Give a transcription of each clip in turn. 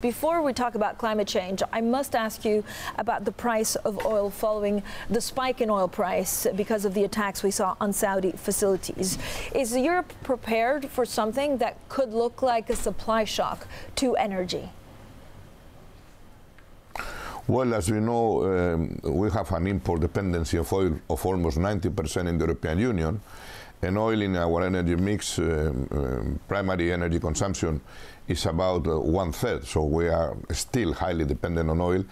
Before we talk about climate change, I must ask you about the price of oil following the spike in oil price because of the attacks we saw on Saudi facilities. Is Europe prepared for something that could look like a supply shock to energy? Well, as we know, um, we have an import dependency of oil of almost 90% in the European Union and oil in our energy mix, um, um, primary energy consumption is about uh, one third. So we are still highly dependent on oil,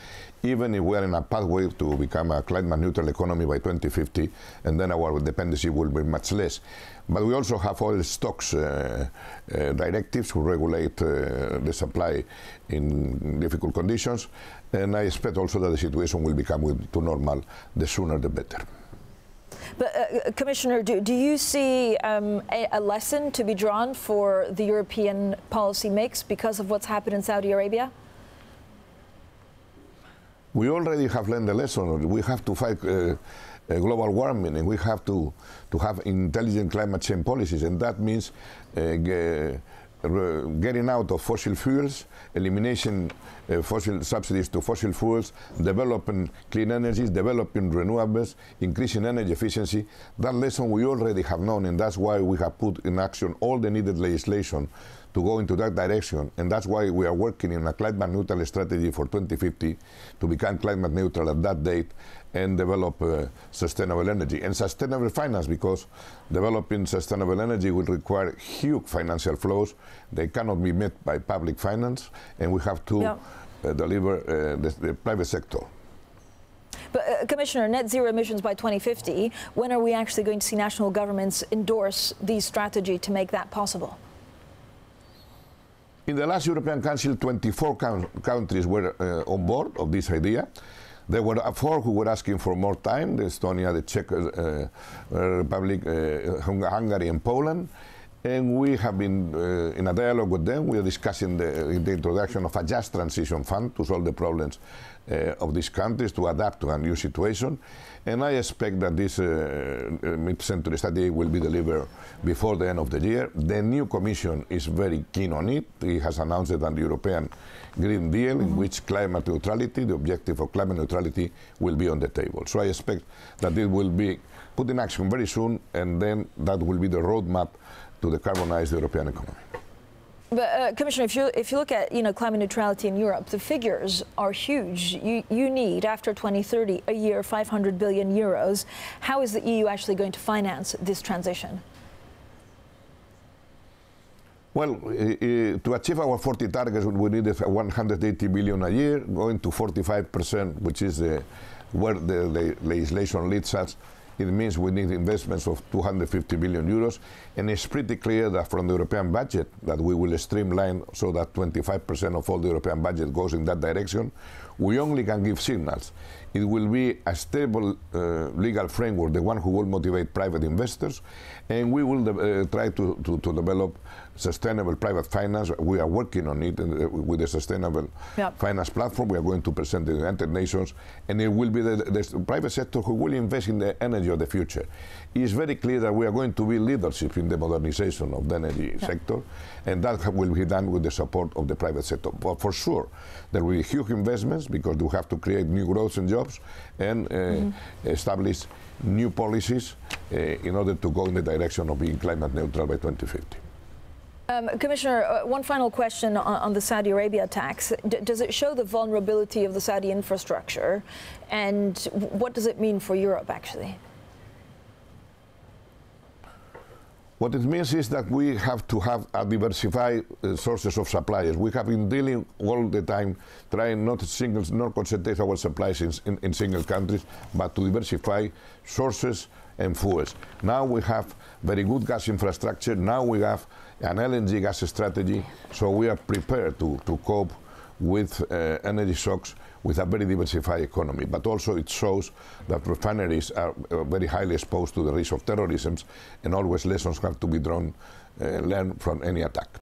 even if we are in a pathway to become a climate neutral economy by 2050, and then our dependency will be much less. But we also have oil stocks uh, uh, directives who regulate uh, the supply in difficult conditions, and I expect also that the situation will become to normal the sooner the better. But uh, uh, Commissioner, do, do you see um, a, a, lesson to be drawn for the European policy mix because of what's happened in Saudi Arabia? We already have learned the lesson. We have to fight uh, uh global warming and we have to, to have intelligent climate change policies. And that means uh, getting out of fossil fuels, elimination uh, fossil subsidies to fossil fuels, developing clean energies, developing renewables, increasing energy efficiency. That lesson we already have known, and that's why we have put in action all the needed legislation to go into that direction. And that's why we are working in a climate neutral strategy for 2050 to become climate neutral at that date and develop uh, sustainable energy and sustainable finance because developing sustainable energy will require huge financial flows. They cannot be met by public finance, and we have to uh, deliver uh, the, the private sector. But, uh, Commissioner, net zero emissions by 2050, when are we actually going to see national governments endorse the strategy to make that possible? In the last European Council, 24 countries were uh, on board of this idea. There were uh, four who were asking for more time the Estonia, the Czech uh, uh Republic, uh, Hungary, and Poland. And we have been uh, in a dialogue with them. We are discussing the, the, introduction of a just transition fund to solve the problems uh, of these countries, to adapt to a new situation. And I expect that this uh, uh mid-century study will be delivered before the end of the year. The new Commission is very keen on it. It has announced that the European Green Deal, mm -hmm. in mm-hmm. which climate neutrality, the objective of climate neutrality, will be on the table. So I expect that it will be put in action very soon, and then that will be the roadmap to decarbonize the European economy. But uh, Commissioner, if you if you look at you know climate neutrality in Europe, the figures are huge. You you need after 2030 a year 500 billion euros. How is the EU actually going to finance this transition? Well, to achieve our 40 targets, we need 180 billion a year, going to 45 percent, which is the, where the, the legislation leads us. It means we need investments of 250 billion euros, and it's pretty clear that from the European budget that we will streamline so that 25% of all the European budget goes in that direction. We only can give signals. It will be a stable uh, legal framework, the one who will motivate private investors, and we will uh, try to, to, to, develop sustainable private finance. We are working on it uh, with the sustainable yep. finance platform. We are going to present it to the United Nations, and it will be the, the private sector who will invest in the energy energy of the future. It's very clear that we are going to be leadership in the modernization of the energy yeah. sector, and that will be done with the support of the private sector. But for sure, there will be huge investments because we have to create new growth and jobs and uh, mm -hmm. establish new policies uh, in order to go in the direction of being climate neutral by 2050. Um, Commissioner, uh, one final question on, on, the Saudi Arabia attacks. D does it show the vulnerability of the Saudi infrastructure? And what does it mean for Europe, actually? What it means is that we have to have a diversified uh, sources of suppliers. We have been dealing all the time, trying not single, not concentrate our supplies in, in, in, single countries, but to diversify sources and fuels. Now we have very good gas infrastructure. Now we have an LNG gas strategy, so we are prepared to, to cope with uh, energy shocks with a very diversified economy. But also it shows that refineries are uh, very highly exposed to the risk of terrorism and always lessons have to be drawn, uh, learned from any attack.